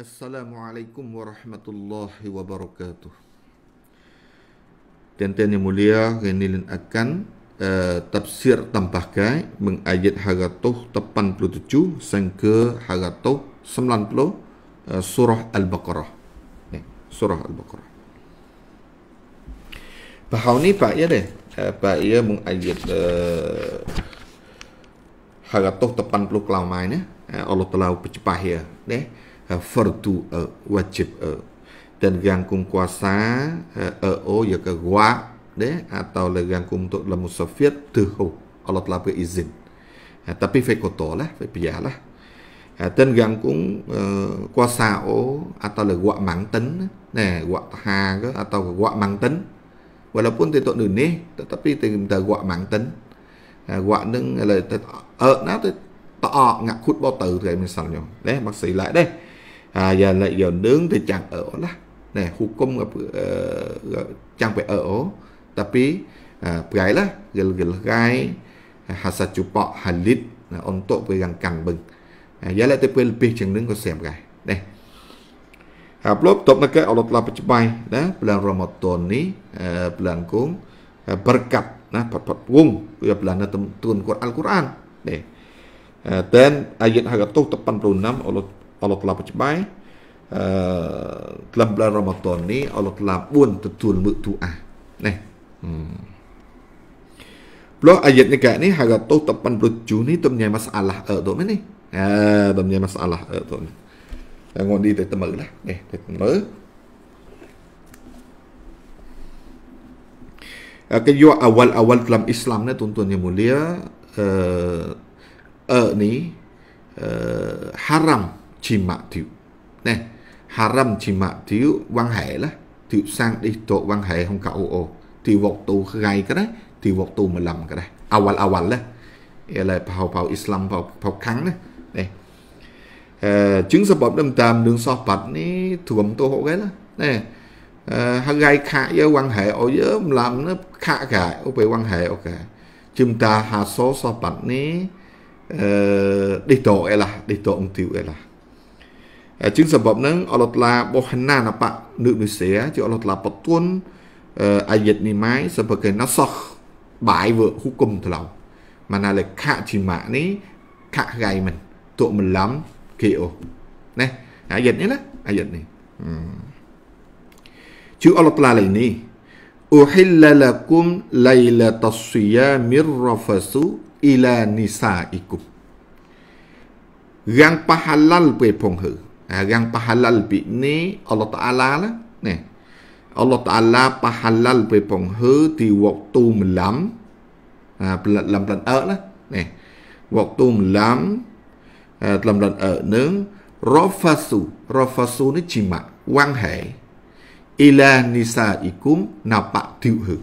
Assalamualaikum warahmatullahi wabarakatuh. Tentang yang mulia, kenilin akan uh, eh, tafsir tambahkan mengayat haratoh 87 sangka haratoh 90 uh, eh, surah Al-Baqarah. Eh, surah Al-Baqarah. Bahau ni pak ya deh. Eh, pak ia ya, mengayat uh, haratoh 80 kelamaan ya. Allah telah percepah ya. Deh. Ờ, phật ờ, ờ, à, tu ở wajib ở gang tergantung kuasa ở oh ya ke gua deh atau tergantung untuk dalam musafir tuhu Allah telah beri izin ha, tapi phải kotor lah phải biarlah ha, tergantung uh, kuasa o atau là gua mang tính nè gua ha ke atau gua mang tính walaupun tidak dunia tetapi kita gua mang tính ha, gua nâng là ở nó tới tọ ngạc khút bao tử thì mình sẵn nhau đấy bác sĩ lại đây ayana yang tercang er lah nah hukum cang pe er tapi perailah gelgelai hasa cupak halit untuk perang kang beng yalah tepe lebih jeng neng ko sem kai nah ប្លប់តបនៅកែអរឡាបច្ចុប្បន្នណាប្លងរម៉ាតននេះប្លងគងបរកាត់ណាផាត់ផាត់វងវាប្លងនៅទួនគាត់អល់កុរអាននេះតែនអាយិតហកតុតប៉ាន់ប្រូណាំអរឡ Allah telah percubai uh, eh, dalam bulan Ramadan ni Allah telah pun tetul mutu'ah ni hmm. Pula ayat ni kat ni harga tu tepan berju ni tu punya masalah uh, eh, tu ni ya, tu punya masalah uh, eh, tu ni Angon di tetemu lah. Eh, tetemu. Okay, awal-awal dalam Islam ni tuan yang mulia, uh, uh, ni uh, haram jimatiu nè haram jimatiu quan hệ là tiểu sang đi tổ quan hệ không cậu ô thì vọt tù gai cái đấy thì vọt tù mà làm cái đấy awal awal là là vào vào Islam vào vào kháng đấy nè chứng sập bọt đâm tàm đường so bạch ní thuộc tô hộ cái đó nè hằng gai khạ với quan hệ ở giữa làm nó khạ cả ô về quan hệ ok chúng ta hạ số so bạch ní đi tổ là đi tổ ông tiêu là ជាងសម្បប់នឹងអលតឡាបោះណានបៈនឹកនិសេជាអលតឡាបតុនអាយិតនីម៉ៃសបកេណសោះបាយវើហុគុំថ្លោម៉ាណាលខៈជីម៉ានេះខៈហ្គៃមិនទុមឡំគេអូណេះអាយិតនេះណាអាយិតនេះជឿអលតឡាលេនេះ أحل لكم ليلة الصيام الرفث إلى نسائكم យ៉ាងបហឡាល់ពេលផងហើ Eh, yang pahalal bi ni Allah Taala lah ni Allah Taala pahalal bi pong hu di waktu malam ha eh, pelat lam er lah ni waktu malam eh, ha lam pelat er nung rofasu rofasu ni cima wang hai ila nisa ikum napak tiu hu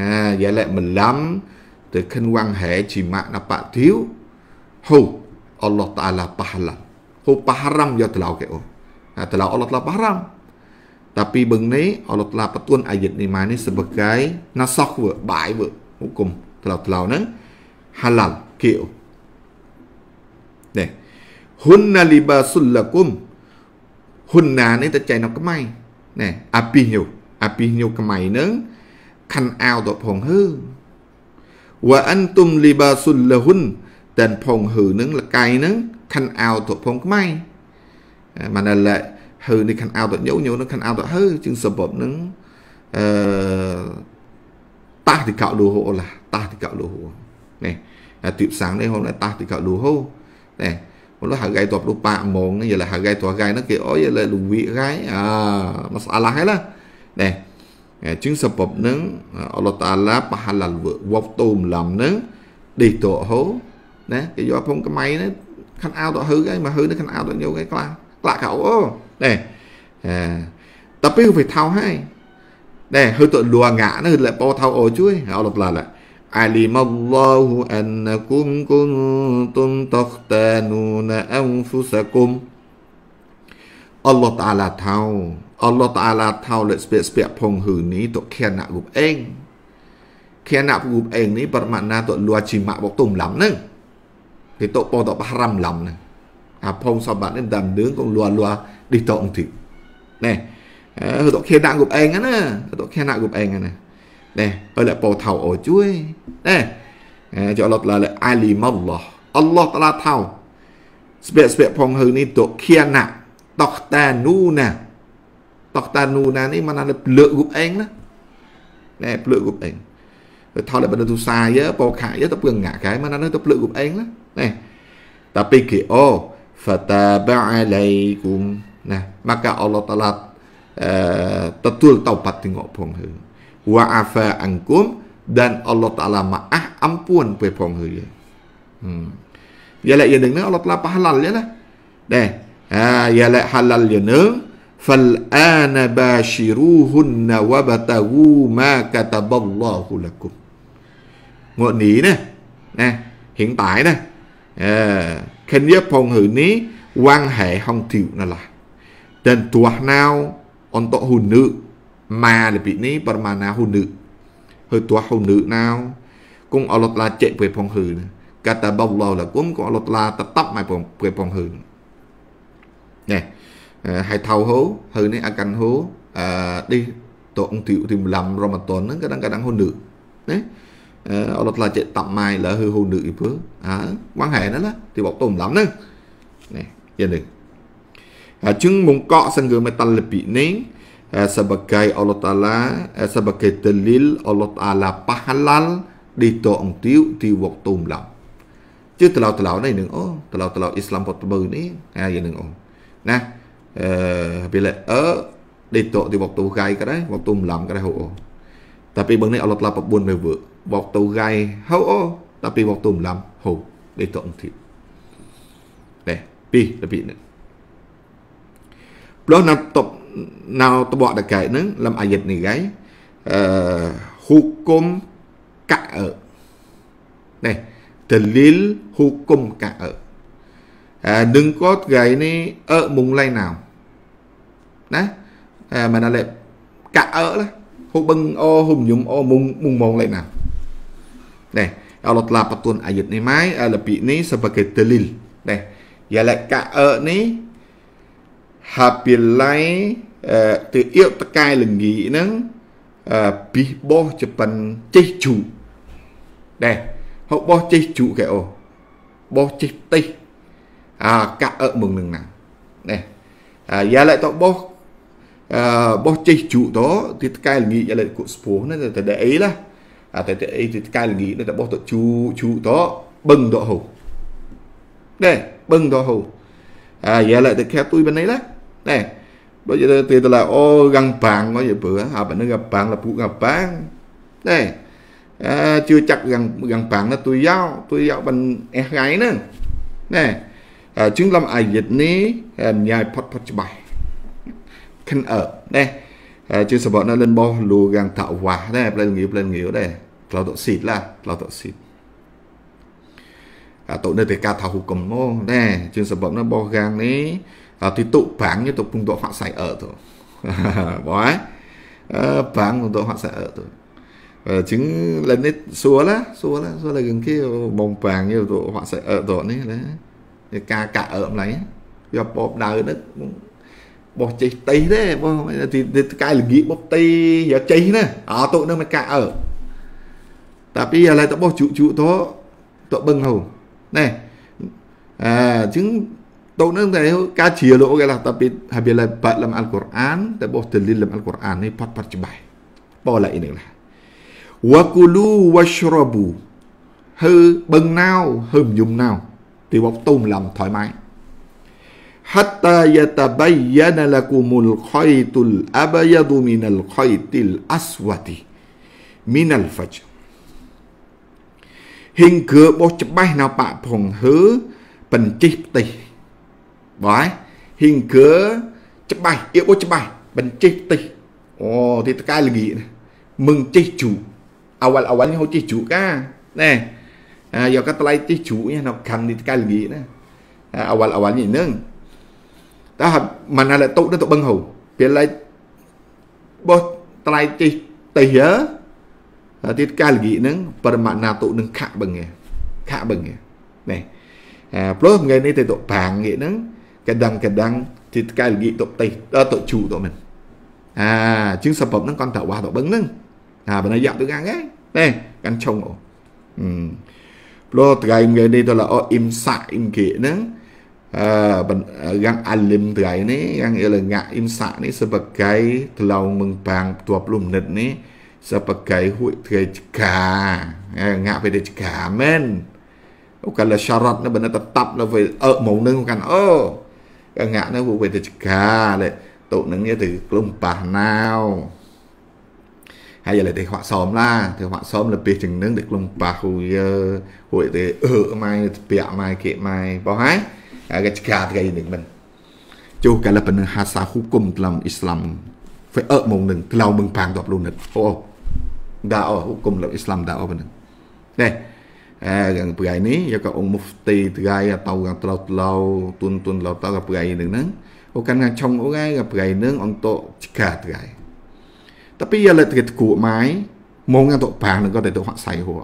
ha ya lek malam terken wang hai cima napak tiu hu Allah Taala pahalal Hupa haram ya telah ke oh. Nah, telah Allah telah haram. Tapi beng ni Allah telah petun ayat ni mana sebagai nasakh we, bai we, hukum telah-telah ni halal ke oh. Nè. Hunna libasul lakum. Hunna ni ta chạy nó cái mày. Nè, api nhiều, api nhiều cái mày nâng khăn ao tọ phong hư. Wa antum libasul lahun. Tên phong hư nâng là cái nâng ខាន់អោទៅផងខ្មែរមិនឡើហឺនេះខាន់អោទៅញោញោនឹងខាន់អោទៅហឺជាងសបបនឹងអឺតាស់ទីកោលូហូឡាតាស់ទីកោលូហូនេះទីផ្សារនេះហូនតាស់ទីកោលូហូនេះមកលោះហៅគេតបលូប៉ាម៉ងយល់ហៅគេតគេនោះគេអុយលើលូវីគេអឺមកស្អាឡាហើយឡានេះជាងសបបនឹងអល់ឡោះតាឡាបហាឡាល់វវតូមឡំនឹងដេតហូណាគេយកផងកម៉ៃណាខាន់អោតទៅហឺឯងមកហឺនេះខាន់អោតទៅញោឯងក្លាក្លាកោអូដែរតែពេលវាថោហើយដែរហឺទៅលួងាក់នោះលបោថោអូជួយអល់ឡាឡា علم الله أنكم كنتم تختانون أنفسكم អល់ឡោះតាអាឡាថោអល់ឡោះតាអាឡាថោលើស្ពាកស្ពាកផងហឺនេះទុខេណៈរូបអេងខេណៈរូបអេងនេះប្រមាណាទុលួជីម៉ាក់បកទុំឡំនឹង thì tụ bông tụ 35 này à phong sao bạn nên đàn nướng con lùa lùa đi tụ ông thịt nè hơi tụ khe nặng gục anh á nè hơi tụ khe nặng gục anh á nè nè hơi lại bầu thảo ổ chuối nè cho lọt là lại ali mallah Allah ta la thảo spẹ spẹ phong hư ni tụ khe nặng tọc ta nu nè tọc ta nu nè ni mà là lựa gục anh đó nè lựa gục anh tu sai bỏ tập tập gần cái mà nó nói lựu của anh đó ô Phật ai nè. ta ថតឲ្យបើទូសាយើបោខាយើទៅពឹងងាក់កែមិនណាទៅភ្លឹកគប់អេងណានេះតាពីគេអូ fataba alaikum ណាមកអល់ឡោះតាឡាអឺទទួលតោបាត់ទាំងអស់ផងហឺ wa afa ankum dan Allah Taala maaf ampun ពេលផងហឺ hmm ya la yang dengan Allah Taala pahalal ya lah deh ha ya la halal ya ne fal ana bashiruhunna wabtagu ma kataballahu lakum ngọn ní nè nè hiện tại nè khen nhớ phong hữu ní quan hệ không thiệu nè là tên tuột nào on tổ hùn nữ mà là bị ní bà mà nào hùn nữ hơi tuột hùn nữ nào cũng ở lọt là chạy về phong hữu nè cả ta bông lò là cũng có lọt là ta tóc mày phong về phong hữu nè hay thầu hố hư này ăn canh hố à, đi tổ ông thiệu thì làm rồi mà tuần nó cái đang cái đang hôn nữ đấy ọlọtla tặng mai là hư hôn được phớ à, quan hệ nó là thì bọc tôm lắm nữa nè giờ được à, chứng mong cọ sang người mà tan lập bị nén sebagai Allah Ta'ala sebagai dalil Allah Ta'ala pahalal dito ang tiw ti wak tum lam ជឿតឡៅតឡៅនេះនឹងអូតឡៅតឡៅអ៊ីស្លាមពតមើនេះអាយនឹងអូណាអឺពេលអឺដេតតទីវកទូកាយក៏ដែរវកទូម្លំក៏ដែរហូអូ tapi bang ni Allah telah pebun mewe waktu gai hau o tapi waktu lam hau để tụng thì để pi là bị nữa plus nào top nào tập bỏ được cái nữa làm ayat này gai uh, ờ, hukum cả ở này dalil hukum cả ở ờ, đừng có cái này ở mùng lay nào đấy ờ, mà nó lại cả ở đấy ហូបឹងអហុំយំអមុងមុងម៉ងលេណានេះអល់ឡាបតុនអាយិតនេះម៉ៃអលពីនេះសបកេតលីលនេះយ៉ាលកាអឺនេះហាពីឡៃអឺទិអ៊ីតកាយលងីហ្នឹងអឺពីបោះជប៉ុនចេះជូដែរហូបបោះចេះជូកែអូបោះចេះតិះអាកាអឺមុងនឹងណានេះយ៉ាលតបោះបោះចេះជូតទីតកែលងីឥឡូវគក់ស្ពោះណាតែតែអីឡាអាតែតែអីទីតកែលងីនៅតែបោះតជូជូតបឹងដកហូដែរបឹងដកហូអាយ៉ាឡែតែខែពុយបណ្ណៃឡាដែរបើយទៅទៅឡាអូរាំងបាំងមកយើព្រោះអាបណ្ណឹងបាំងលពុកបាំងដែរអឺជឿចាក់រាំងរាំងបាំងណាទុយយ៉ោទុយយ៉ោបិនអេះថ្ងៃហ្នឹងដែរអញ្ចឹងលំអាយិតនេះញ៉ាយផុតផុតច្បាស់ khinh ở đây à, chưa sập nó lên bo lù gang tạo hòa đây lên nghiêu lên nghiêu đây là tổ xịt là là tổ xịt à, tổ nơi về ca thảo hụt cầm ngô đây chưa sập nó bo gang đấy à, thì tụ phản như tụ cùng tổ họ xảy ở thôi bỏ ấy à, phản cùng tổ họ xảy ở thôi à, ờ, chứng lần đấy xua lá xua lá xua là gần kia bông vàng như tổ họ xảy ở tổ này là ca cả ở lấy do bóp đau đất បោះចេះតៃទេបោះទីកាយល្ងាកបោះតៃយកចេះណាអោទុកនឹងមិនកាអើតាពីឥឡូវតបោះជក់ជក់តតបឹងហូណែអាជាងទុកនឹងតែការជ្រាវលោកគេឡាតាពីហាបិឡាបាត់លំអល់កុរអានតបោះទលីលលំអល់កុរអាននេះផាត់ផាត់ច្បាស់បោះឡាអ៊ីនឹងឡាវ៉ាគូលូវ៉ាស្រប៊ូហើបឹងណៅហើមយំណៅទីបបទុំឡំថយម៉ៃ hatta yatabayyana lakumul khaytul abyadu minal khaytil aswati minal fajr ហិងគ្របោះច្បាស់នៅបាក់ផងហឺបញ្ចិះផ្ទៃបាទហិងគ្រើច្បាស់អៀបោះច្បាស់បញ្ចិះផ្ទៃអូទីតកែលងីមឹងចិះជូអវលអវលហៅចិះជូកាណែយកកតឡៃចិះជូនេះនៅកម្មទីតកែលងីណាអវលអវលនេះនឹង Đó mà là tụ nó tụ bưng hù. Vì là bố tay tí tay hớ. Tiết ca là gì nâng. Bởi mạng nào tụ nâng khạ bưng nghe. Khạ bưng nghe. Này. À, plus ngày này thì tụ bàng nghĩa nâng. Cái đăng cái đăng. Tiết ca là gì tụ tay. Đó tụ chủ tụ mình. À chứ sập bập nâng con tạo hoa tụ bưng nâng. À bởi nó dạo tụ ngang ấy. Này. Căn trông ổ. Ừ. ព្រោះថ្ងៃថ្ងៃនេះទៅល្អអ៊ីមសាក់អ៊ីមគេហ្នឹង yang alim terai ni yang ialah ngak imsak ni sebagai telau mengbang 20 minit ni sebagai huik terai jega eh, ngak pada jega men oh, kalau syarat ni benar tetap lah phải ở mẫu nâng kan ơ cái ngak nó huik pada jega lại tụ nâng như từ clum pa nào hay là thì họ xóm la thì họ xóm là biết chừng nâng được clum pa huik huik thì ở mai bịa mai kệ mai bao hai katika harga ini men jauh kala penuh hasa hukum dalam Islam phải ở mong nâng lao mừng phàng đọc luôn nực ô đã ở hukum dalam Islam đã ở bên đây yang pegai ni ya ka ong mufti tegai atau yang telau telau tun tun lau tau ka pegai ni nang bukan ngang chong ogai ka pegai nang ong to chika tegai tapi ya le tegai ku mai mong ngang to pang nang ko te to hak sai ho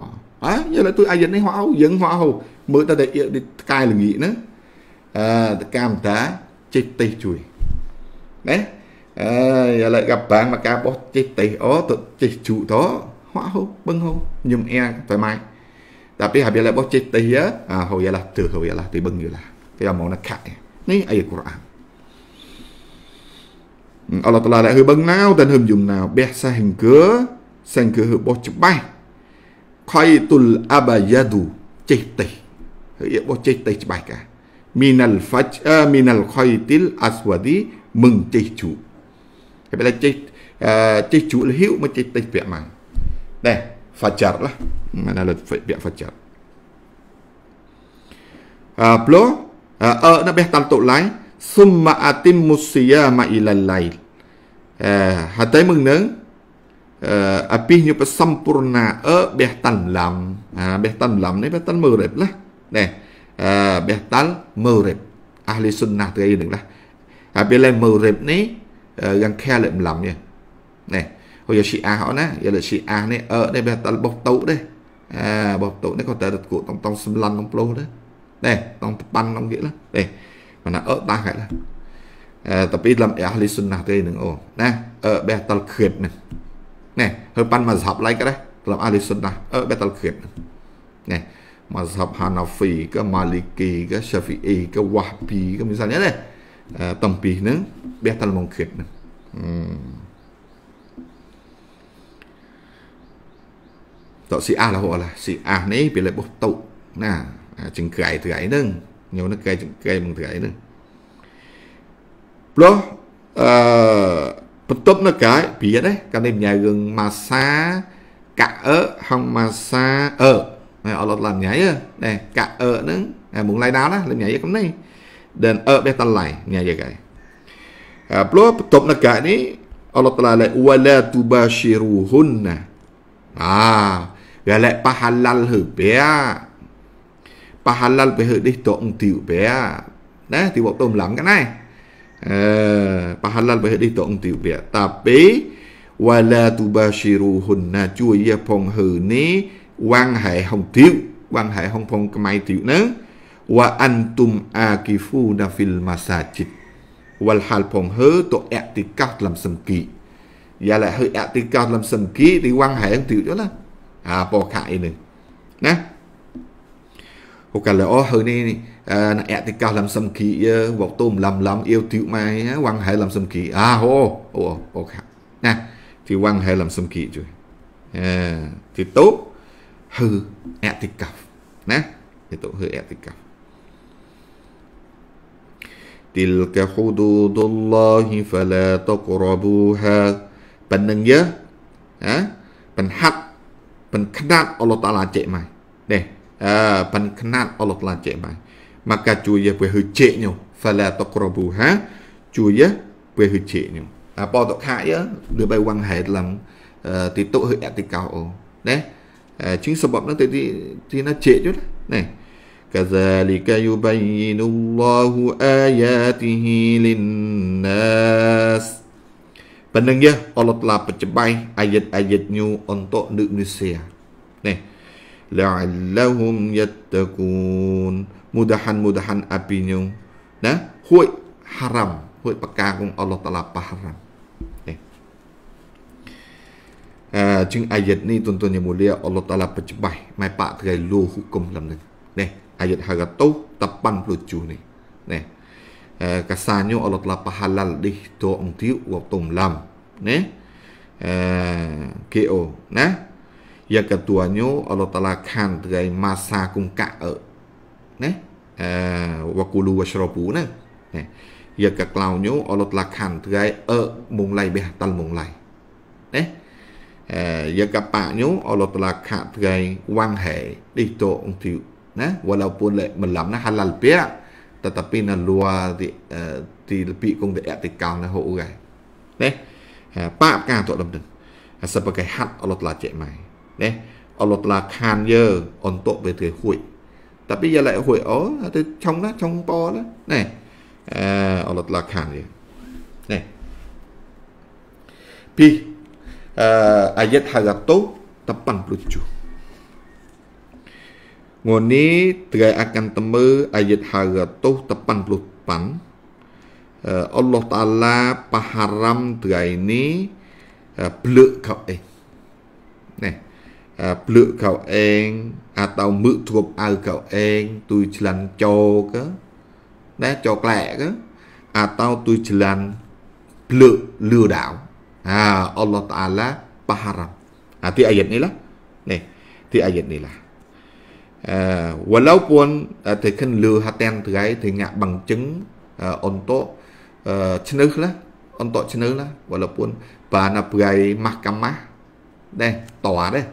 អើយើងលើទូអាយនេះហោយើងហោមើលតើតែទីកាយល្ងីហ្នឹងអឺកម្មតាចេះតិចជួយណាអើយឥឡូវកបាំងមកការបោះចេះតិចអូទៅចេះជូតហក់ហូបបឹងហូបញឹមអែងទៅម៉ាច់តែពេលហើយឡេបោះចេះតិចអាហូយឡាទើហូយឡាទីបឹងយឡាគេអមងណខនេះអាយកូរ៉ានអល់ឡោះតាឡាហឺបឹងណៅតែហឺយំណៅបះសាហិងគឺសិនគឺហឺបោះច្បាស់ខៃតុលអបាយ៉ាឌូចេះតិចហើយបោះចេះតិចច្បាស់កា minal faj minal khaytil aswadi mengtihju. Kepada cih tihju lhiu macam tih piak mang. Dah fajar lah. Mana lah piak fajar. Plo ở nó bé tam tụ lai summa atim musiya ma ilal lail. Hatai mừng nâng uh, apih nyo pa sampurna e beh tan lam ha beh tan lam ni beh tan merep lah neh បេះតាល់ម៉ូរិបអាហ្លីសុនណាត្រីនឹងឡាហើយពេលម៉ូរិបនេះយ៉ាងខែលម្លំនេះនេះហូយឈីអាហោណាយលឈីអានេះអឺនេះបេះតាល់បោះតូទេអាបោះតូនេះក៏តែរត់គួតតង់តង់សម្លាន់ក្នុងផ្លោទេនេះតង់ប៉ាន់ក្នុងគេឡានេះមិនណាអឺដាស់ហែឡាតពីលំអាហ្លីសុនណាទេនឹងអូណាអឺបេះតលខឿតនឹងណែហើយប៉ាន់មកសាប់ឡៃក៏ដែរលំអាហ្លីសុនណាអឺបេះតលខឿតណែ mazhab Hanafi ke Maliki ke Syafi'i ke Wahbi ke misalnya deh. Uh, tempih ni biar tak mungkin. Hmm. Tak si ah lah hok lah. Si ah ni bila buh tok. Nah, chừng cài từ ấy nâng. Nhiều nó cài chừng cài bằng từ ấy nâng. Plus bentuk nó cái biar đấy. Kan ni menyageng masa ka e hang masa e. អត់អត់ឡើងញ៉ៃដែរកាអឺហ្នឹងមុងឡៃដាល់ណាឡើងញ៉ៃកំនេះដែលអឺបេះតឡៃញ៉ៃយកឯងព្រោះបន្ទប់នៅកានេះ Allah Taala la wala tubashiruhunna ah galak pahalal he bia pahalal pe he deh to ung tiu bia nah ti bok tom lam kan ai eh pahalal pe he deh to ung tiu bia tapi wala tubashiruhunna chui ya phong he ni quan hệ không thiếu quan hệ không phong mai và anh tum antum na fil masajid và hal phong hứ to i'tikaf làm sầm kỳ và lại hơi i'tikaf làm sầm kỳ thì quan hệ không tiểu đó là à bỏ khải nè, nè hoặc là, ô, hơi này à i'tikaf làm sầm kỳ ờ, vọc tôm làm làm yêu tiểu mai quan hệ làm sầm kỳ à ô, ô, bỏ khải nè thì quan hệ làm sầm kỳ rồi à, thì tốt ហឺអតិកាណាយតុហឺអតិកា تلك حدود الله فلا تقربوها ប៉ណ្ណឹងយើហ៎ប៉ណ្ហាត់ប៉ណ្ខ្នាត់អល់ឡោះតាឡាចេម៉ៃនេះអឺប៉ណ្ខ្នាត់អល់ឡោះតាឡាចេម៉ៃមកកាជួយយើពេលហឺចេញោ فلا تقربوها ជួយយើពេលហឺចេញោអាបតខាយើលើបៃវងហេតឡំទីតុហឺអតិកោអូណេ Ờ, chính sự bập nó thì, thì, thì nó trễ chút này كذلك يبين الله آياته للناس Pendengar Allah telah pencebai ayat-ayatnya untuk manusia. Nih. La'allahum yattaqun. Mudahan-mudahan apinya. Nah, huy haram. Huik pekakung Allah telah haram. ជាងអាយិតនេះទុនទុនយមូលីអល់ឡោះតាឡាបច្ចបាស់ម៉ែប៉ាថ្ងៃលូហុគុំលំនឹងនេះអាយិតហៅកតូតប៉ាន់ព្លូជូនេះនេះកាសាញូអល់ឡោះតាឡាបហាឡាល់ឌីតូអងទីវតុំឡាំណាអឺគេអូណាយ៉ាកតួញូអល់ឡោះតាឡាខានថ្ងៃម៉ាសាគុំកៈអឺណាអឺវកូលូវស្រពូណាណាយ៉ាកក្លោញូអល់ឡោះតាឡាខានថ្ងៃអឺមុងឡៃបេះតាល់មុងឡៃណា Yakapaknya Allah telah kat terai wang hai Itu untuk nah, Walaupun melamna halal pihak Tetapi na luar di, uh, di lebih kong di etikal na hok urai Neh Pak kan tu dalam Sebagai hat Allah telah cek mai Neh Allah telah kan ye Untuk betul hui Tapi ya lại hui oh Trong lah, trong po lah Neh Allah telah kan ye Neh Pi uh, ayat tepan 87 ngoni terai akan temu ayat tepan 88 uh, Allah Ta'ala paharam terai ini uh, peluk kau eh nè à, lựa cậu em à tàu mượn thuộc ao cậu em tôi chỉ làm cho cơ đã cho lẹ cơ à tao tôi chỉ lừa đảo ha Allah taala paharap ha ti ayat ni lah ni ti ayat ni lah uh, walaupun uh, thầy khinh lừa hạt ten thầy thầy ngạ bằng chứng uh, untuk uh, chnuh lah untuk chnuh lah walaupun pada perai mahkamah đây tòa đây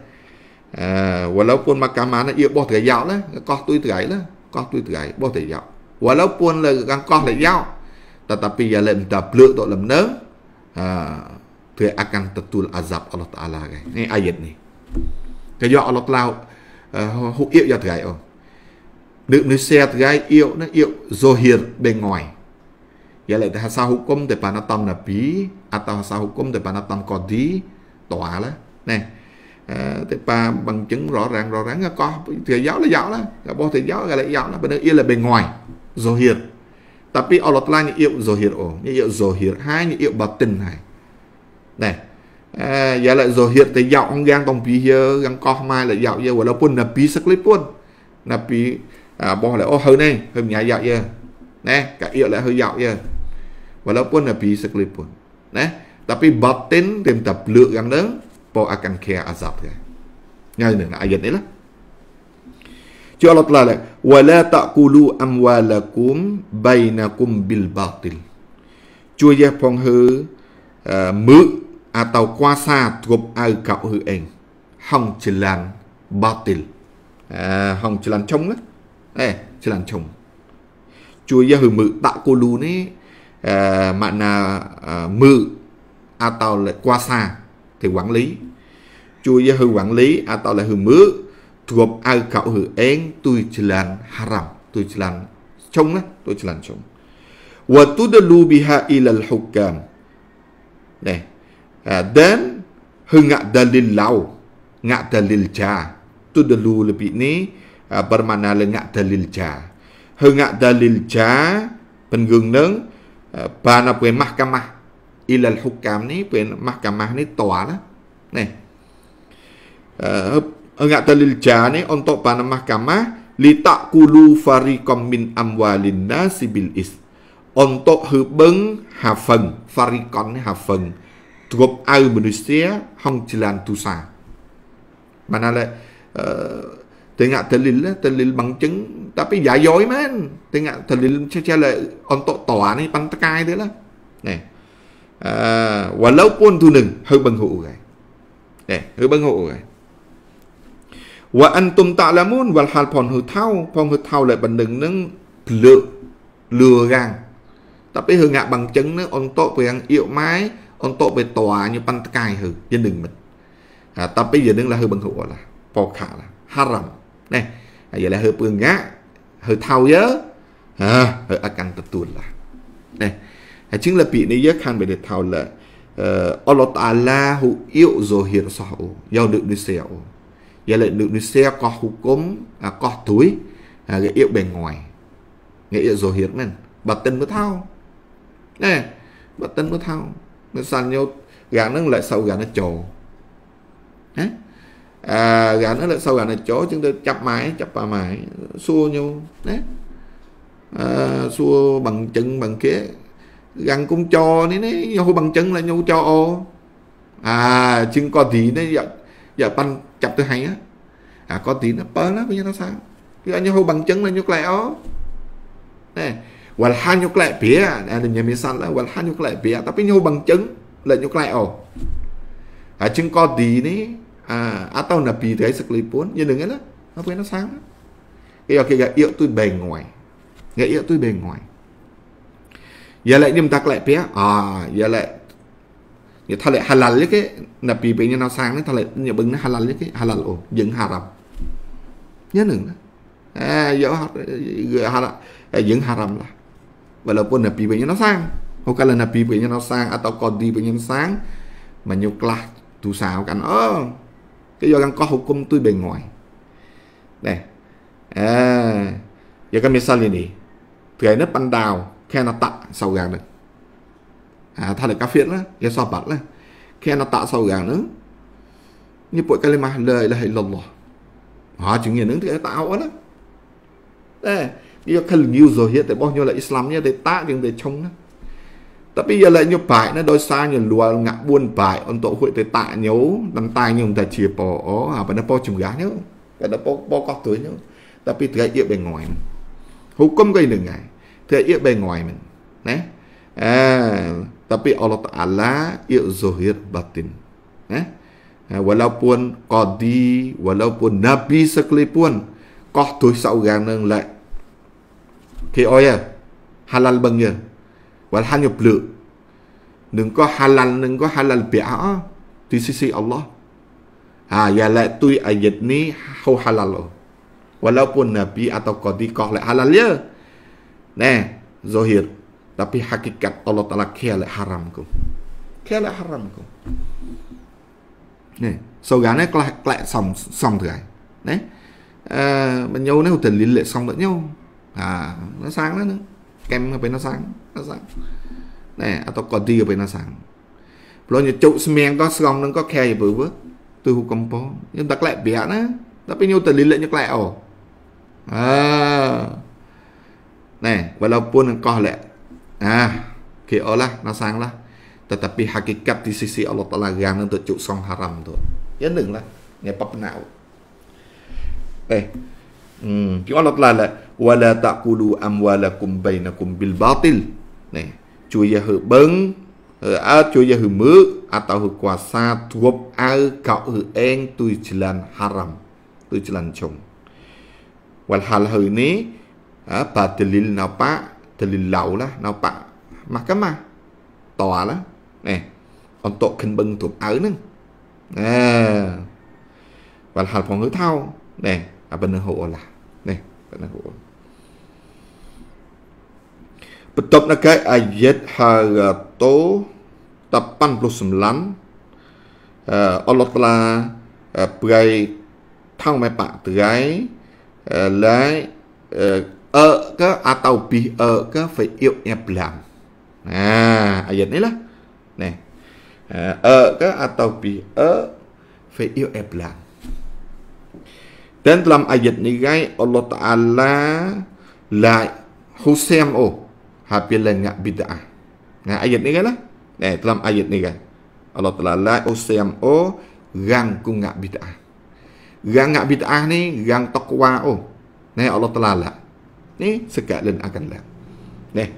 uh, walaupun mahkamah nó yêu bỏ thầy giáo lah có tôi thầy lah có tôi thầy bỏ thầy giáo walaupun là con có thầy giáo tetapi ia lem ta bleu tok lemne ha dia akan tertul azab Allah Taala kan. Ni ayat ni. Kayak Allah Taala uh, huk yêu ya terai oh. Được nữ xe gái yêu nó yêu zohir bên ngoài. Ya lại bahasa hukum di panatan Nabi atau bahasa hukum di có Qadi tòa đó nè ờ, thì ba bằng chứng rõ ràng rõ ràng là có thầy giáo là giáo là cả bố thầy giáo là giáo đó bên yêu là bên ngoài zohir tapi Allah Taala ni yêu zohir oh như yêu zohir hai như yêu batin này nè à, giờ lại rồi hiện tại dạo không gian tổng bí giờ gang co mai lại dạo giờ của nó quân là bí sắc clip quân là bí à, bỏ lại ô hơi này hơi nhà dạo giờ nè cả yêu lại hơi dạo giờ và nó quân là bí sắc clip quân nè tapi batin tìm tập lựa gang đó bỏ akan khe azab cái ngay nữa là ayat đấy là Chứ Allah Ta'ala lại وَلَا تَأْكُلُوا أَمْوَالَكُمْ بَيْنَكُمْ بِالْبَاطِلِ Chúa gia phong hư uh, à, mượn À, tàu qua xa thuộc ai cạo trup au kau chỉ làn celan batil à, chỉ làn chong á đây chỉ làn chong chua gia hư mự tạo cô lu ni à, makna à, mự à, lại qua xa thì quản lý chua gia hư quản lý à, tàu lại hư mự thuộc ai cạo au kau tôi chỉ làn haram tui celan chong á tui Và chong wa tudlu biha ila al hukam đây Ah, dan hengak dalil lau ngak dalil ja tu dulu lebih ni uh, le lengak dalil ja hengak dalil ja penggung neng uh, ah, bana pun mahkamah ilal hukam ni pun mahkamah ni toa lah ne uh, hengak dalil ja ni untuk bana mahkamah li tak kulu farikom min amwalin nasibil is untuk hubeng hafeng farikon hafeng ai mà không chỉ làm thế ទប់អៅមនុស្សធាហងជីឡានទូសាបានណាលេអឺ Tengok telil lah, linh bằng chứng ta phải thế ngạ thần Tapi jayoi man Tengok telil macam lah Untuk toa ni pantakai dia lah Nè ờ, uh, Walaupun tu neng Hư băng hụ gai Nè, hư và anh gai tạ là ta'lamun và hạt pon hư thao Pon hư thao lại bằng neng neng Lựa Lừa ta phải hư ngạ bằng chứng neng Untuk yang yêu mái on tộ về tòa như pan cài hừ dân đừng mình à, tập bây giờ đứng là hư bằng hữu là bò khả là haram này à, giờ là hư bương ngã hư thao nhớ à, hư ác ăn tập tuần là này à, chính là bị này giấc khăn về để thao là Allah Ta'ala hữu yêu rồi hiểu sao giao được đi xe giờ lại được đi xe có hukum à, có túi à, cái yêu bề ngoài nghĩa yêu rồi hiểu nên bật tình mới thao này bật tình mới thao nó xanh vô gà nó lại sâu gà nó trồ à, gà nó lại sâu gà nó chỗ chúng tôi chập mãi chập bà mãi xua nhau đấy à, xua bằng chân bằng kia gần cũng cho nên đấy nhau bằng chân là nhau cho ô à chừng có tí nó giờ giờ pan chập tôi hay á à có tí nó bớ lắm bây giờ nó sao chứ anh nhau bằng chân là nhau lại ô nè walha nyuklek bia ada nyamisan lah walha nyuklek bia tapi nyu bằng chứng là nyuklek oh à, chứng có đi ni à atau à, nabi thấy sắc lý pun như đừng ấy đó nó quên nó sáng cái kia gà yêu tôi bề ngoài gà yêu tôi bề ngoài giờ lại nhưng ta lại bia à giờ lại như ta lại halal lấy cái nabi bên như nó sáng đấy ta lại như bưng nó halal lấy cái halal oh dựng haram nhớ đừng đó à giờ haram dựng haram là và là walaupun Nabi baiknya nó sang bukanlah Nabi baiknya nak sang atau sáng mà nak sang menyuklah dosa kan oh cái do có kau hukum tu bề ngoài đây à giờ cái liền đi, thuê nó ban đào khe nó tạ sau gàng được à thay được kafir đó giờ sao bật đó khe nó tạ sau gàng nữa như cái mà lời là la ilaha illallah họ chứng nhận những thứ tạo đó đây dia khẩn new rồi hiện tại bao nhiêu là Islam nhé để ta nhưng để chống đó tapi giờ lại như bài nó đôi xa như lùa ngã buôn bài ông tổ hội tới tạ nhấu đăng tay nhưng ta chia bỏ ó à bạn đã bỏ chùm gá nhớ cái đã bỏ bỏ có tuổi nhớ tapi thừa cái bề ngoài mình hukum cái đường này thừa cái bề ngoài mình nè à tapi Allah rồi yêu zohir tin, nè à, walaupun qadi walaupun nabi sekalipun kau tu sau gang nang lại à halal bằng và han nhập lự đừng có halal đừng có halal bia tuy si si Allah à ya dạ la tuy ayat ni hau halal và lo walaupun nabi atau qadi lại halal ya nè zohir tapi hakikat Allah Ta'ala kaya lại haram ko kaya lại haram ko nè sau gà này lại lại xong xong thử này, nè à, mình nhau nếu tình liên lệ xong lẫn nhau à nó sáng lắm nó sáng nó sáng ណែអត់ក៏ទីទៅពេល nó à, sáng ព្រោះញជុកស្មៀងក៏ស្រងនឹងក៏ខែទៅវើទៅហូបកំប៉ុងខ្ញុំតែក្លែកប្រាក់ណាដល់ពេលខ្ញុំទៅលីលខ្ញុំក្លែកអូអើណែ walaupun នឹងកោះលែកអា គេអស់ឡា nó sáng lah tetapi hakikat di sisi Allah Taala yang untuk cuk song haram tu ya neng lah ni apa penau eh Hmm. Thì Allah Ta'ala là وَلَا تَعْكُلُوا أَمْوَالَكُمْ بَيْنَكُمْ بِالْبَاطِلِ Này, chui ra ờ, à, à, hư bấn, à, chui ra hư mứ, à tạo hư quả xa, thuộc ao cạo hư en tui chilan haram, tui chilan chồng. hal hư ní, à, bà tilil nào pa, tilil lão là, nào pa, mahkamah, tòa là, này, on tộ khinh bưng thuộc áo nâng. À, Walhal phong hư thao, này, lah Nih, penahu'ul Betop negai ayat harato 89 uh, Allah telah uh, eh, berai tang mepak terai uh, Lai uh, uh, ke atau bi uh, e ke fe'iuknya belam Nah, ayat ni lah Nih uh, uh, ke atau bi uh, fe'iuknya belam dan dalam ayat ni gai Allah Taala lai Husam oh habis lain ngak bid'ah. Nah ayat ni lah. Eh dalam ayat ni gai Allah Taala lai Husam oh gang ku ngak bid'ah. Gang ngak bid'ah ni gang takwa oh. Nah Allah Taala lah. Ni sekalian akan lah. Nah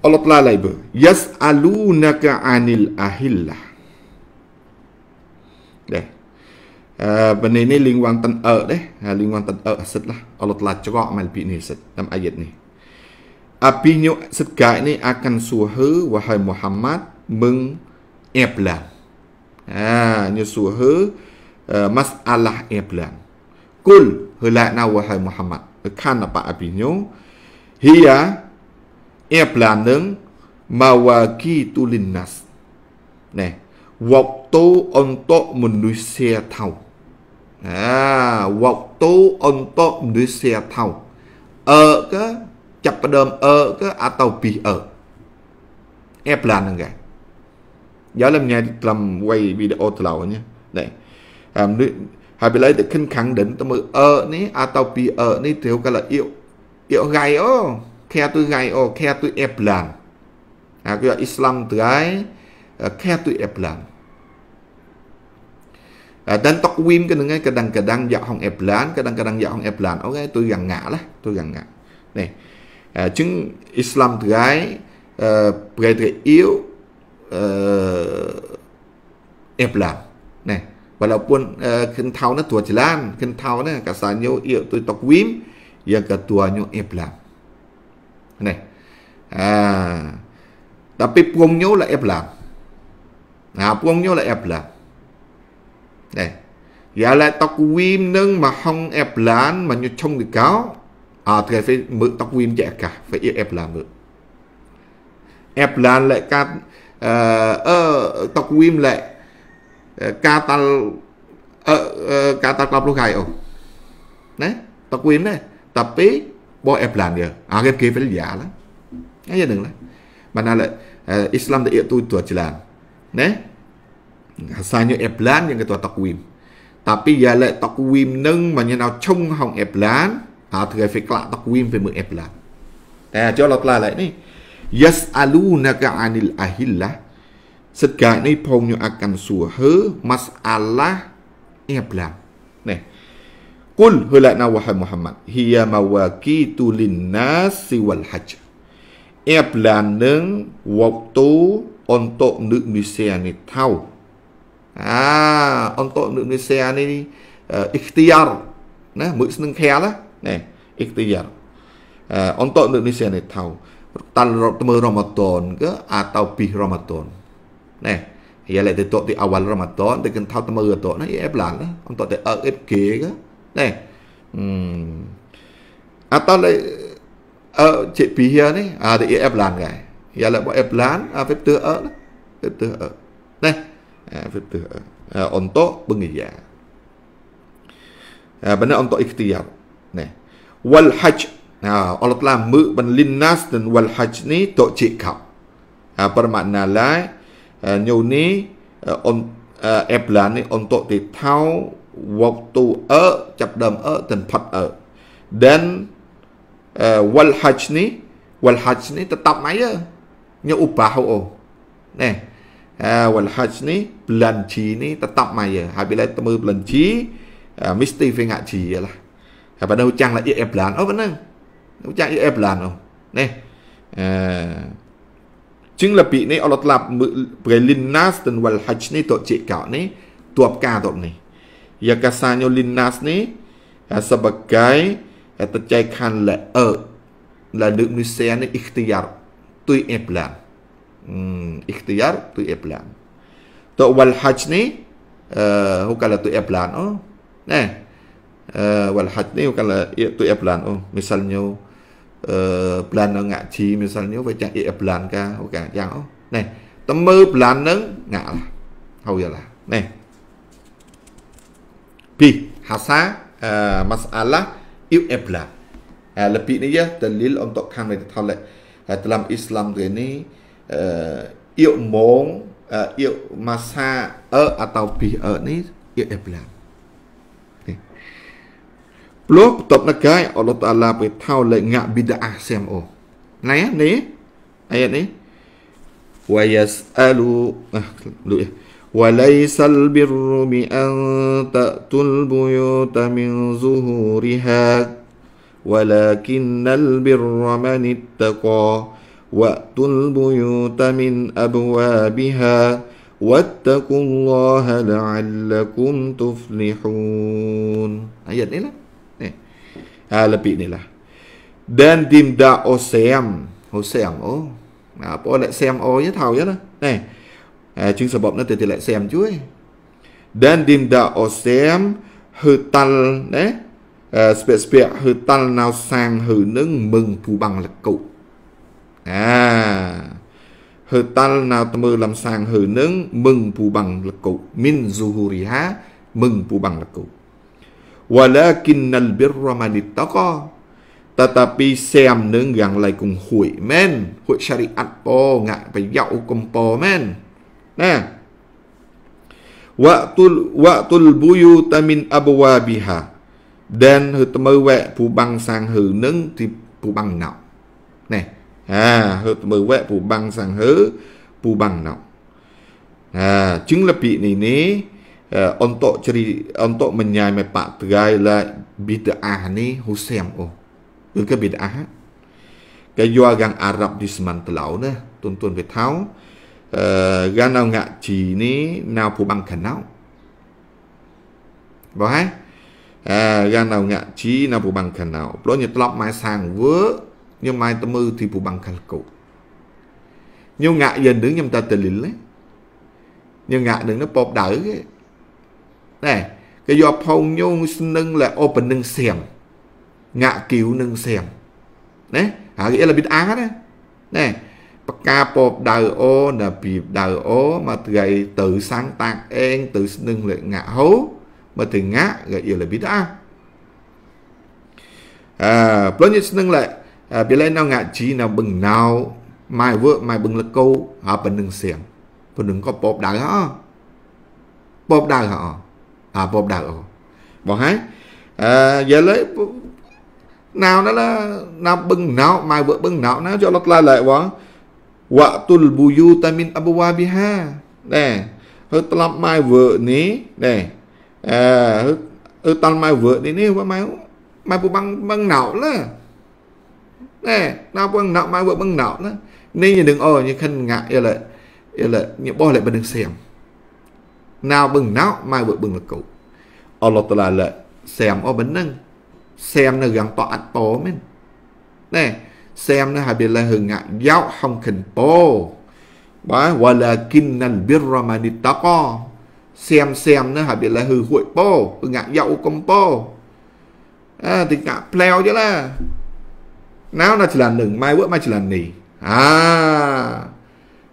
Allah Taala ibu yas'alunaka anil ahillah. Và nên này liên quan tận ở đấy, liên quan tận ở sức là Ở lúc là cho gọi mà bị nế sức, tâm ai dịch này À bí nhu sức gái này, à cần xua hứ và hai Muhammad mừng ẹp lạc ah, À, như xua hứ, eh, mắt Allah ẹp lạc Cùl hứ lại nào và hai Muhammad Ở khăn là bà à bí nhu Hìa ẹp lạc nâng mà và kì tu linh nát Này Waktu untuk manusia tahu. à waktu untuk manusia tahu ở cái chập đơm ở cái atau bi ở e plan nang gai giờ làm nhà làm quay video từ lâu nhé này hàm nữ hà bị lấy được khinh khẳng định tôi mới ở ờ, ní atau bi ở ờ, ní thiếu cái là yếu yếu gầy ô khe tôi gầy ô khe tôi ép plan à cái là Islam từ ấy ờ, khe tôi e plan À, cái uh, cái tok wim kena kadang-kadang jak hong eplan kadang-kadang jak hong eplan okay tôi yang ngak lah tôi yang ngak này uh, chứng islam trai uh, prai trai yêu này và ni walaupun uh, thao na tua thao jalan kentau na kasanyo yêu tu tok wim yang ketuanya eplan này à, tapi nhau là eplan à nhau là eplan này lại la takwim nâng mà không ép lan mà như trong được cáo à thì phải mượn takwim chạy cả phải yêu ép làm mượn ép lan lại ca ờ takwim lại ca ta ờ ca ta ờ, ờ, club lúc hay ồ đấy takwim đấy tập ý bỏ ép lan giờ à cái kia phải giả lắm cái gì đừng lắm mà nào lại ờ, Islam đã yêu tôi tuột chỉ làm nè hasanya eblan yang ketua takwim tapi ya lệ takwim nâng mà nhân nào trông hồng eblan ta thừa phải cạ takwim về mượn eblan ta cho lọt là lại này yas'alunaka anil ahilla sít cả này phong nhu akan sủa hớ mas'alah eblan này Kul hulana wahai Muhammad Hiya mawakitu linnasi wal hajj Eblan neng waktu untuk nuk manusia ni tahu Ah, untuk Indonesia ni uh, ikhtiar nah muk seneng khial lah. Nah, ikhtiar. Uh, untuk Indonesia ni tahu tan temu Ramadan ke atau bih Ramadan. Nah, ia lek tetok di awal Ramadan tekan tahu temu tok nah ia belan lah. Untuk te ek ke. Nah. Hmm. Atau lek ở chị phí hia này à thì ép lan cái giờ lại bọn ép lan à phải tựa ở phải tựa ở đây fitrah ha, ha, untuk pengijian. Ha, benda untuk ikhtiar. Nah, wal haj. Ha, Allah telah mbuk penlinnas dan wal haj ni tok cikap. Ha, bermakna lai uh, ha, nyu ni uh, on, uh, ni untuk ditau waktu e cap dam e dan pat e. Dan uh, wal haj ni wal haj ni tetap maya nyu ubah o. Nah, wal hajj នេះ blanchi នេះ tetap maya ហើយ bila ទៅមើល blanchi misti fingachi ឡាហើយបើនៅចាំងឡា ia plan អូប៉ុណ្ណឹងនៅចាំង ia plan អូនេះអឺជាងលពីនេះអលត្លាប់ prelinas dan wal hajj នេះតជាកោនេះតួបការតបនេះយាកាសាញូលីណាសនេះសបកាយតចៃខាន់លអឺលលើកមីសែននេះអ៊ីខ្ទីយ៉ារទុយអេប្លាន ikhtiar tu plan. Tu wal hajj ni uh, hukanlah tu plan oh. Nah. Uh, wal hajj ni hukanlah tu plan oh. Misalnya uh, plan ngaji misalnya macam plan kah bukan yang oh. Nah. Temu plan nang ngak lah. Hau lah. Nah. Pi hasa uh, masalah plan. Uh, lebih ni ya dalil untuk kan dari dalam Islam ini អឺយកម៉ងអឺយកម៉ាសាអឺអតោពីអឺនេះយកតែប្លាំងនេះព្រោះបតបណកាយអលតអាឡាបេថោលេងៈប៊ីដាអសេមអូណៃនេះអាយនេះវាយសអលូអះលុយវលៃសលប៊ីរមីអនតតុលប៊ូយូតមីនហ្ស៊ូហ៊ូរីហា ولكن البر من اتقى وأتوا البيوت من أبوابها واتقوا الله لعلكم tuflihun. Ayat ni lah. Ni. Ha, lebih ni lah. Dan dimda osem. Osem. Oh. Ha, apa lại xem o nhất thầu nhất đó. Này. À, chuyên sở bọc nó từ từ lại xem chú ấy. Dan dimda osem hutal. Đấy. À, spek spek hutal nào sang hư nâng mừng phù bằng là cụ à hư tal nào tâm làm sang hư nướng mừng phù bằng lực cụ min zuhuri ha mừng phù bằng lực cụ walakinnal birra manittaqa tetapi xem nướng gần lại cùng hủy men hủy syariat po ngạ phải dậu cùng po men nè waqtul waqtul buyuta min abwabiha dan hư tâm wẹ phù bằng sang hư nướng thì phù bằng nào nè à hợp mơ vẽ bù băng sang hớ bù băng nào à chứng là bị này nế untuk ceri untuk menyai pak terai la bid'ah ni husam oh ke bid'ah ke yo gang Arab di semantelau nah tuntun ve thau ga nau ngak ji ni nau pu bang kanau bo hai ga nau ngak ji nau pu bang kanau plo ni tlop mai sang vua nyomaitemu tipu bangkalku. Nyo ngạ dần đứng nhom ta tờ lĩnh lấy. Nyo ngạ đứng nó bọp đỡ cái. Nè, cái do phong nyo nâng là open nâng xem. Ngạ cứu nâng xem. Nè, hả cái là biết á đó. Nè, បកាពបដៅអូណាពីដៅអូមកថ្ងៃទៅសាំងតាក់អេងទៅស្នឹងលងាក់ហូមកទៅងាក់ក៏យល់ពីតាអឺប្លន់យស្នឹងល À, bị lên nào ngạ chi nào bừng nào mai vợ mai bừng là câu họ bình đừng xiềng bình đừng có bột đại họ bột đại họ à bột đại họ bỏ hái à, giờ lấy nào đó là nào bừng nào mai vợ bừng nào nào cho lót la lại quá wa tul buyuta min abwabiha nè hư tlam mai vợ ní nè à hư hư tlam mai vợ ní ní mai mai bu băng băng nào là nè nào bằng nào mà vừa bằng nào nữa nên đừng ôi như khăn ngại yêu lệ yêu lệ như bo lệ bằng đừng xem nào bằng nào mà vừa bằng là cụ Allah ta là lệ xem ở bên nâng xem nó gần bỏ ạch bố mình nè xem nó hay bị là hừng ngại giáo không khỉnh bố bá và là kinh nàn biết ra mà đi ta có xem xem nó hay bị là hư hội bố ngại dậu công bố à, thì cả pleo chứ là Nào nó chỉ là nừng, mai vợ mai chỉ là nì. À.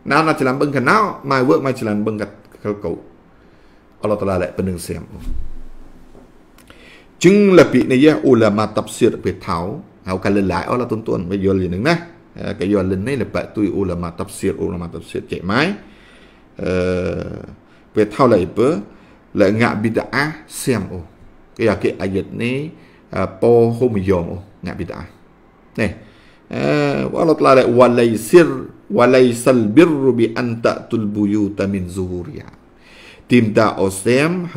Nào nó chỉ là bưng cả nào, mai vợ mai chỉ là bưng cả cậu. Allah Ta'ala lại bên đường xem. Chứng là bị này ô là mà tập sự về tháo. Hào cả lên lại, Allah tuân tuân, bây giờ liền đứng này. Cái giờ lên này là bạn tôi ô là mà tập sự, ô là mà tập sự chạy máy. Về tháo lại bữa là ngạ bị đã xem ô. Cái cái ayat này po hôm yom ô, ngạ bị đã. này Allah ờ, Taala lại walaysir walaysal birru bi an ta'tul buyuta min zuhuriha tim ta osem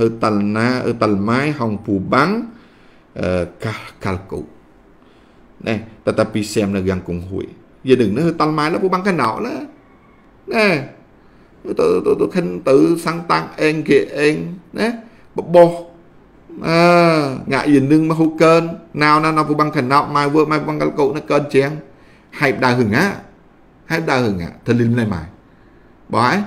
na hetal mai hong pu bang kah ờ, kalku này tetapi xem là kung cùng hủy đừng đình nó hetal mai la pu bang cái nào là nè tôi tôi tôi khinh tự sang tăng anh kì anh. nè bố à, ngạ yên nưng mà hô cơn nào nào nào phụ băng khẩn nào mai vừa mai băng cái cậu nó cơn chén hay đa hừng á hay đa hừng á thân linh này mày bói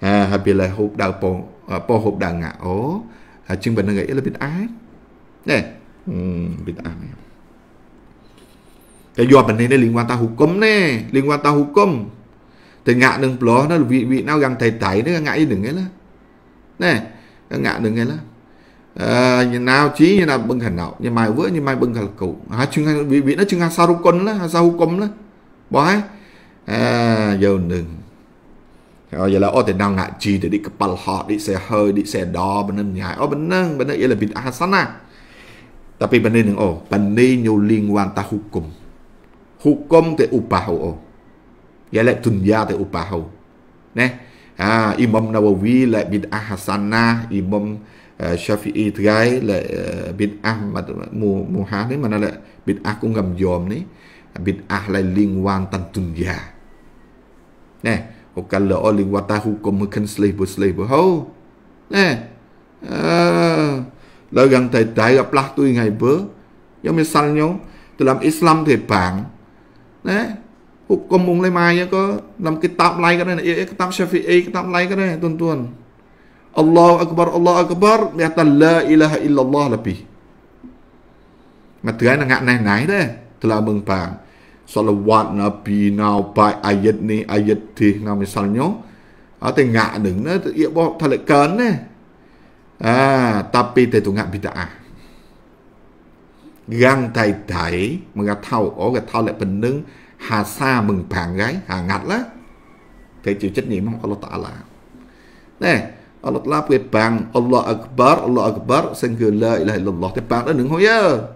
à hay bị lại hụt đào bồn à, bò hụt đào ngã ố à, chương bình nó nghĩ là biết ái nè biết ái cái do bệnh này nó liên quan ta cấm nè liên quan ta cấm thì ngã đừng bỏ nó vị vị nào gần thầy tẩy nó ngã yên đừng nghe là nè ngã đừng nghe là nao chí là bưng hẳn nọ nhưng mà vữa nhưng mà bưng hẳn cụ à chừng hai vị vị nó chừng hai sao rục quân đó sao hukum đó bỏ à giờ đừng rồi giờ là ô thì đang ngại chi thì đi cặp bal họ đi xe hơi đi xe đò bên nên nhảy ô bên nâng bên đây là bị à sẵn à tapi bên đây đừng ô bên đây nhiều liên quan ta hukum hukum thì upahu ô giờ là dunya thì upahu nè à imam nawawi là bị à hasanah imam Ờ, Shafi'i là le ờ, bid'ah mà mu mu há đấy mà nó lại bid'ah cũng ngầm dòm đấy bid'ah lại liên quan tận tuần già nè hoặc cả lỡ liên quan ta hukum hukum slave bu slave bu hô nè ờ, lỡ gần thầy tại gặp lắc tôi ngày bữa giống như săn nhau tôi làm Islam thì bạn nè công mùng lấy mai nhá có làm cái tạm lai cái này cái tạm Shafi'i cái tạm lai cái này tuần tuần Allahu Akbar, Allahu Akbar, menyatakan La ilaha illallah lebih. Matirai nak nai nai deh. Telah mengpang. Salawat Nabi nào bài ayat ni ayat ti nào misalnya. Ở tên ngạ đứng đó, ia bỏ thật lại cấn nè. À, tapi tên tu ngạ bida'ah. Gang tay tay, mengatau, oh, gatau lại pening, hà sa mừng phản gái, hà ngặt lá. Thế chịu trách nhiệm không Allah Ta'ala. Nè, Allah telah pun bang Allah Akbar Allah Akbar sehingga la ilaha illallah tepang lah nengho ya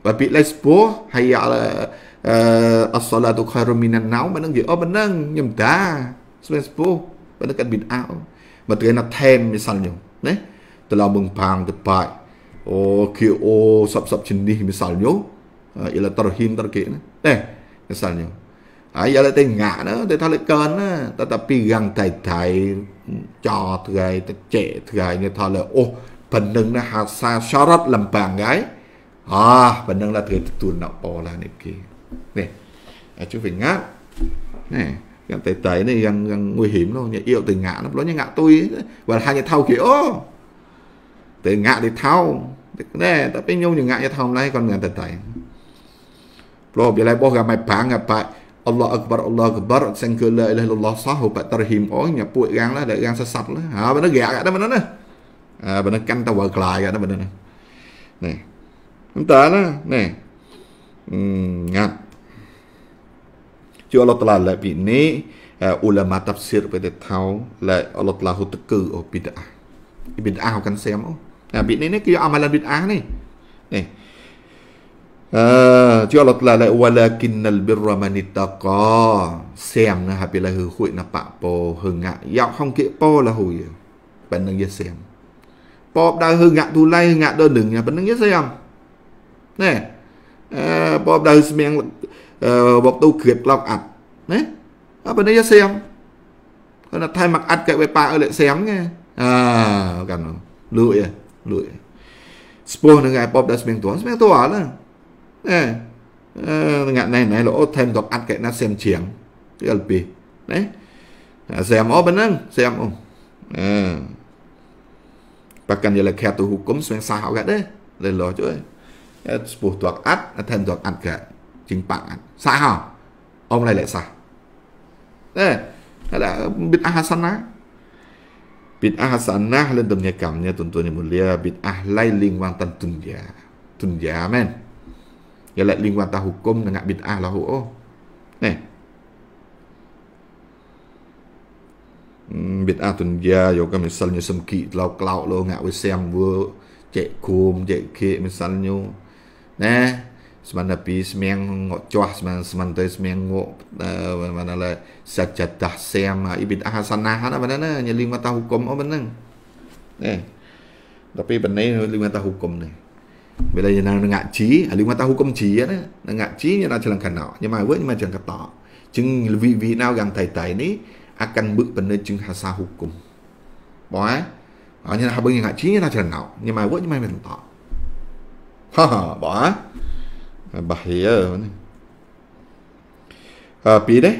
tapi lah sepuh hayya ala eh, as-salatu khairu minan naw menang oh menang nyem da sebab sepuh pada kat bid'ah betul nak tem misalnya ne telah mengbang tepat oh ke oh sab-sab jenis misalnya eh, ialah terhim terkik ne eh misalnya ai giờ lại tên ngã đó để ta lại cơn á ta ta pi gần thầy thầy trò thầy ta trẻ thầy như thọ là ô phần nâng là hạt xa xa rất làm bàn gái à phần nâng là thầy tuần nọ bò là này kia nè à, chú phải ngáp nè găng thầy thầy này găng găng nguy hiểm luôn, nhà yêu từ ngã lắm nói như ngã tôi và hai nhà thao kiểu ô từ ngã thì thâu nè ta pi nhung như ngã nhà thao hôm nay còn gần thầy thầy rồi bây giờ lại bỏ gặp mày phá gặp phải Allah Akbar Allah Akbar sangka la ilaha illallah sahu pat tarhim oh nya puat gang lah dak gang sesat lah ha benda gerak kat mana ni ha benar kan tahu kelai kat mana ni ni entah lah ni hmm ngat ya. Allah telah la bi ni eh, ulama tafsir pada tau la Allah telah teka oh bidah bidah kan sem oh ha bi ni ni ke amalan bidah ni ni Allah telah lai walakinnal birra man ittaqa xem na hapi la hu khui na pa po hư ngạ dạo không kệ po là hùi bạn nâng xem po đa hư ngạ thu lai hư ngạ đơn đừng nhà bạn nâng xem nè po đa hư xem bọc tu kiệt lọc ạt nè bạn nâng xem đó là thay mặc ạt kệ về pa ở lại xem nghe à cần lụi lụi ស្ពោះនឹងឯបបដែលស្មៀងតួស្មៀងតួអត់ណា Đấy. Ờ, ờ, ngạn này này lỗ thêm gặp ăn kệ nó xem chiang cái LP đấy xem à, ó bên nâng xem ông à và cần giờ là khe tụ hukum xuyên sao hảo gạt đấy lên lo chứ ờ, buộc tuột ăn thêm tuột ăn kệ chính bạn ăn sao hảo ông này lại sao đấy là bịt ahasana bịt á lên tầm nhạy cảm nha tuần tuần mulia bịt ah lai liên quan tận tuần giả tuần giả men ialah lingkuatan hukum dengan bid'ah lah oh. Nah. Hmm, bid'ah dunia yo kan misalnya semki lau kelau lo ngak wesem wo cek kum cek ke misalnya. Nah, semana pi semeng ngok cuah seman seman tu semeng ngok mana lah sajadah sem ibid ahasanah mana nah nyeling mata hukum oh benang. Nah. Tapi benar lima tahun hukum ni. là là như ngạ ngạ bedanya na ngaji ali mata hukum ji ya na ngaji na celang kana nya ma we nya celang kata jeng vi vi nao gang tai tai ni akan bước benda jeng hasa hukum bo eh ha nya ha beng ngaji na celang nao nhưng mà we nya ma men ta ha ha bỏ bo eh bahaya ni ha pi deh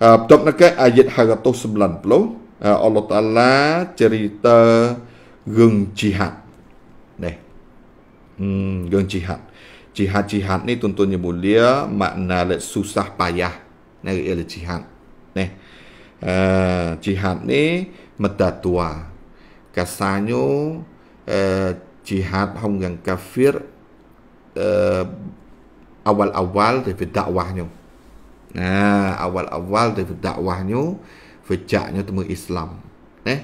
ha top nak ayat 190 Allah Taala cerita gừng jihad. Này, Hmm, yang jihad. Jihad-jihad ni tuntunnya mulia, makna le susah payah. Nah, ia le jihad. Nah, uh, eh, jihad ni meda tua. Kasanya uh, eh, jihad hong yang kafir uh, awal-awal dari dakwahnya. Nah, awal-awal dari dakwahnya, sejaknya temu Islam. Nah,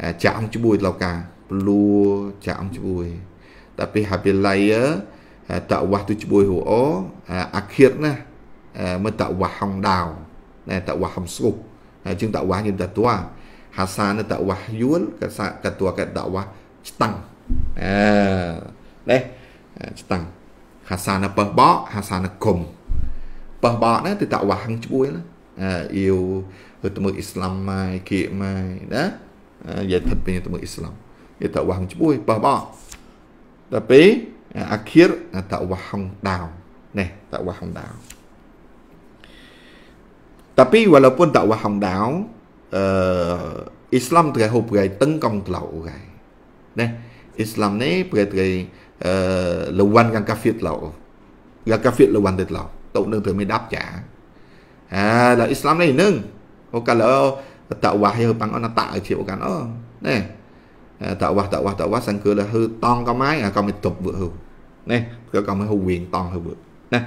uh, jangan cibui lokal. Perlu jangan cibui tapi habis laya tak eh, wah tu cebuih oh, ho eh, o akhir nah eh, me tak wah hong dau nah tak wah ham suk jeung tak wah ni da tua hasa ne tak wah yul ka sa ka tua ka tak wah cetang eh neh cetang hasa ne peh ba hasa ne kum peh ba ne tu tak wah hang cebuih lah eh uh, yu temu islam mai ki mai nah uh, ya tepi temu islam ya tak wah hang cebuih peh ba ដល់ពេលអាខៀរតវ៉ាហុងដាវនេះតវ៉ាហុងដាវតាពី walaupun តវ៉ាហុងដាវអឺអ៊ីស្លាមត្រូវហូបប្រៃតឹងកងក្លោអូកែនេះអ៊ីស្លាមនេះប្រៃត្រូវអឺលវ៉ាន់កងកាហ្វៀតឡោកាកាហ្វៀតលវ៉ាន់ទេឡោតោនឹងត្រូវមាន10ចាអាដល់អ៊ីស្លាមនេះនឹងអូកាឡោតវ៉ាហៀបងអនតាជាអូកានអូនេះ Ờ, tạo quá tạo quá tạo quá sang cửa là hư toàn có máy à con mới tục vừa hư nè cái con mới hư quyền toàn hư vừa nè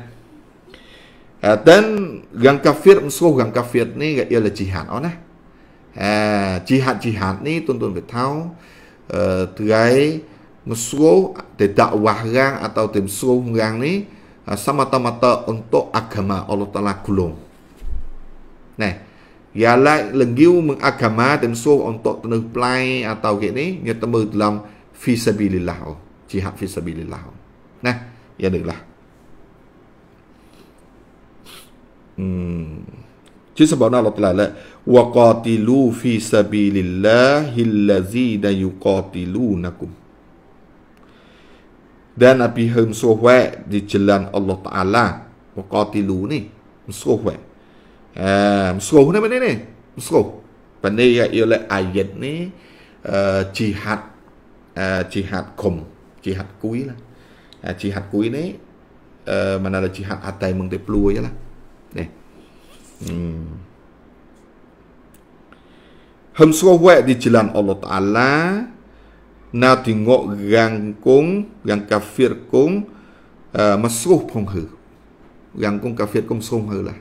à, tên gần cà phê ông số gần cà phê này gọi là chỉ hạn đó nè à, chỉ hạn chỉ hạn này tuần tuần phải tháo uh, ờ, thứ ấy một số để tạo hòa gang atau à, tim số gang này sama-tama untuk agama Allah Ta'ala kulung. Nah, Ya lai lengiu mengagama dan suh untuk tenuh play atau gini nyata temu dalam visabilillah oh. Jihad visabilillah oh. Nah, ya ni lah Hmm. Jadi sebab Allah Taala la waqatilu fi sabilillahi allazina yuqatilunakum. Dan api hum suhwa di jalan Allah Taala. Waqatilu ni suhwa. អឺមស្គូនេះមែនទេនេះមស្គូបនីយលអាយិតនេះអឺជីហាត់អឺជីហាត់គុំជីហាត់គួយណាជីហាត់គួយនេះអឺមណាលជីហាត់អត់តែមឹងទៅព្រួយណានេះអឺ hâm số huệ di jalan Allah Taala na tengok gang kong gang kafir kong uh, masruh pong hu gang kong kafir kong song hu lah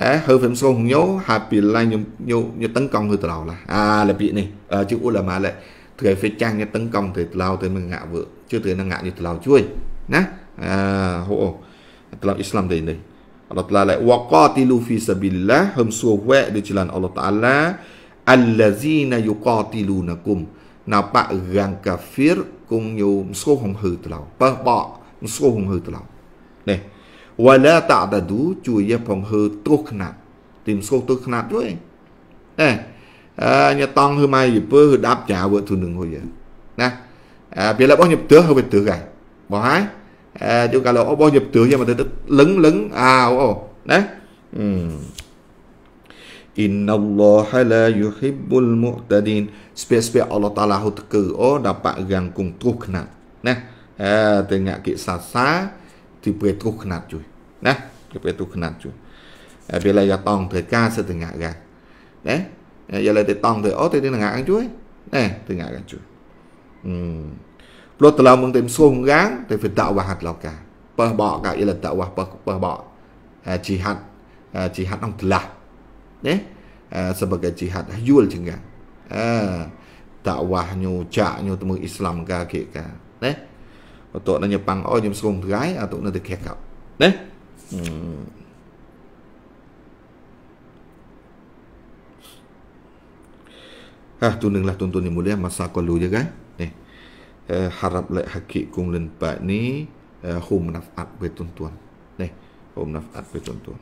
à, hơi phim sông nhố hà bị là nhiều nhiều nhiều tấn công từ đầu là à là bị này à, chứ u là mà lại thời phải trang như tấn công từ lao tới mình ngạ vợ chưa tới nó ngạ như từ lao chui nè à hộ từ lao Islam đây này Allah Taala lại waqatilu fi sabilillah hum suwa di jalan Allah Taala allazina yuqatilunakum nào bạ gang kafir cùng nhiều số hồng hư từ lao bơ bọ số hồng hư từ lao này ta đã đủ chui ya phong hư tốt khna tìm số tốt khna rồi nè à nhà tông hư mai gì pơ hư đáp trả vợ thu nừng hồi giờ nè à bây giờ bao nhập tướng hư về tướng gài bỏ hái à chúng ta là bao nhập tướng nhưng mà tới lấn lấn à ô đấy ừ. Inna Allah la yuhibbul mu'tadin. Spesifik Allah Ta'ala hu teka o dapat gang kung truk nak. Nah, eh tengok kisah sa tipe truk nak cuy. ណាគេពេលទូខណាត់ជួវាឡើយតង់ធ្វើការសិទ្ធិងាក់កាណាយកឡើយទៅតង់ទៅអូទៅទៅងាក់អញជួយណាទៅងាក់អញជួយអឺព្រោះតឡៅមកទៅសួងងាងទៅវិតវហាត់ឡកាបើបកកាយលតវះបើបើបកជីហាត់ជីហាត់អង្គឡាណាសបកជីហាត់យល់ជាងងាអឺតវះញូចាញូទៅមើលអ៊ីស្លាមកាគេកាណាបន្ទាប់នឹងញ៉ាំប៉ាំងអោខ្ញុំស្គងថ្ងៃអាទុនៅទៅខែកណា Hmm. Ah, tunenglah tuan-tuan yang mulia masa kalu je kan. Eh, eh, ni. Eh, harap lek hakik kum lempat ni uh, hum nafaat be tuan Ni, eh, hum nafaat be tuan-tuan.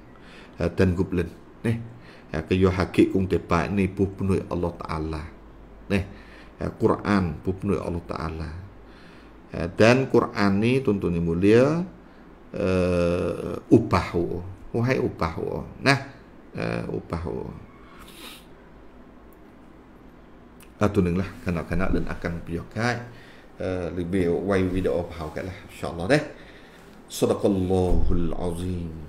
Uh, dan gup len. Ni. Ya, ke yo hakik kum tepat ni pu penuh Allah Taala. Ni. Ya, Quran pu penuh Allah Taala. Ya, dan Quran ni tuntun tuan mulia uh, upah wo wahai upah wo nah uh, upah wo atau ah, neng lah kanak-kanak dan akan piyokai uh, eh, lebih wai video upah kat lah insyaallah deh sadaqallahul azim